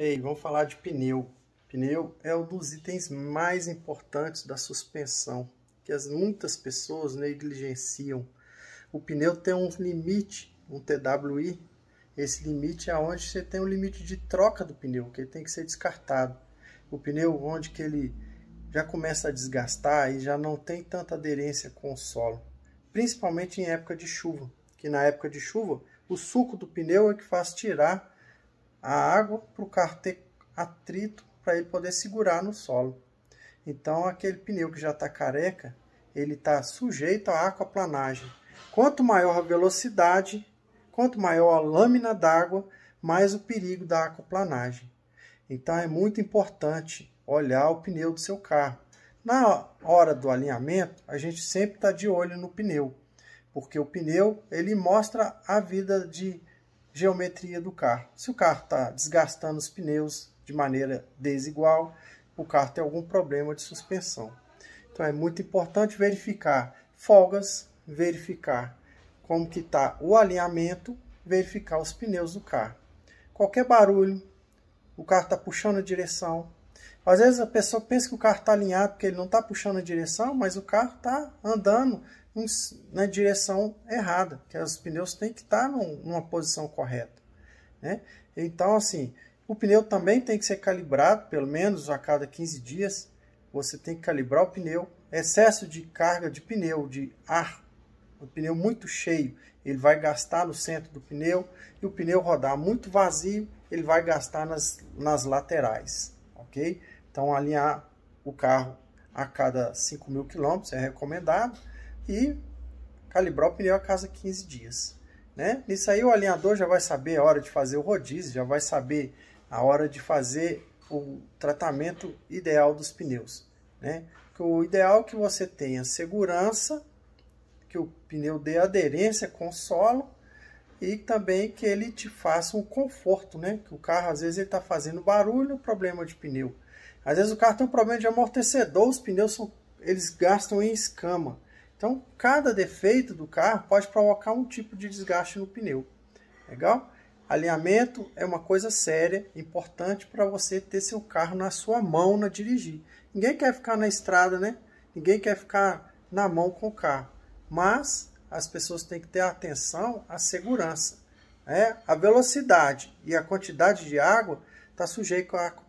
Ei, vamos falar de pneu. Pneu é um dos itens mais importantes da suspensão, que as muitas pessoas negligenciam. O pneu tem um limite, um TWI. Esse limite é onde você tem um limite de troca do pneu, que ele tem que ser descartado. O pneu onde que ele já começa a desgastar e já não tem tanta aderência com o solo, principalmente em época de chuva, que na época de chuva o suco do pneu é que faz tirar a água para o carro ter atrito para ele poder segurar no solo. Então aquele pneu que já está careca, ele está sujeito à aquaplanagem. Quanto maior a velocidade, quanto maior a lâmina d'água, mais o perigo da aquaplanagem. Então é muito importante olhar o pneu do seu carro. Na hora do alinhamento, a gente sempre está de olho no pneu, porque o pneu ele mostra a vida de geometria do carro. Se o carro está desgastando os pneus de maneira desigual, o carro tem algum problema de suspensão. Então é muito importante verificar folgas, verificar como que está o alinhamento, verificar os pneus do carro. Qualquer barulho, o carro está puxando a direção, às vezes a pessoa pensa que o carro está alinhado porque ele não está puxando a direção, mas o carro está andando na direção errada, que os pneus têm que estar tá numa posição correta. Né? Então, assim, o pneu também tem que ser calibrado, pelo menos a cada 15 dias, você tem que calibrar o pneu. Excesso de carga de pneu, de ar, o pneu muito cheio, ele vai gastar no centro do pneu, e o pneu rodar muito vazio, ele vai gastar nas, nas laterais ok? Então, alinhar o carro a cada 5 mil quilômetros é recomendado e calibrar o pneu a cada 15 dias. Né? Nisso aí o alinhador já vai saber a hora de fazer o rodízio, já vai saber a hora de fazer o tratamento ideal dos pneus. Né? o ideal é que você tenha segurança, que o pneu dê aderência com o solo e também que ele te faça um conforto, né? Que o carro às vezes ele está fazendo barulho, problema de pneu. Às vezes o carro tem um problema de amortecedor, os pneus são, eles gastam em escama. Então cada defeito do carro pode provocar um tipo de desgaste no pneu. Legal? Alinhamento é uma coisa séria, importante para você ter seu carro na sua mão na dirigir. Ninguém quer ficar na estrada, né? Ninguém quer ficar na mão com o carro. Mas as pessoas têm que ter atenção à segurança. Né? A velocidade e a quantidade de água está sujeito a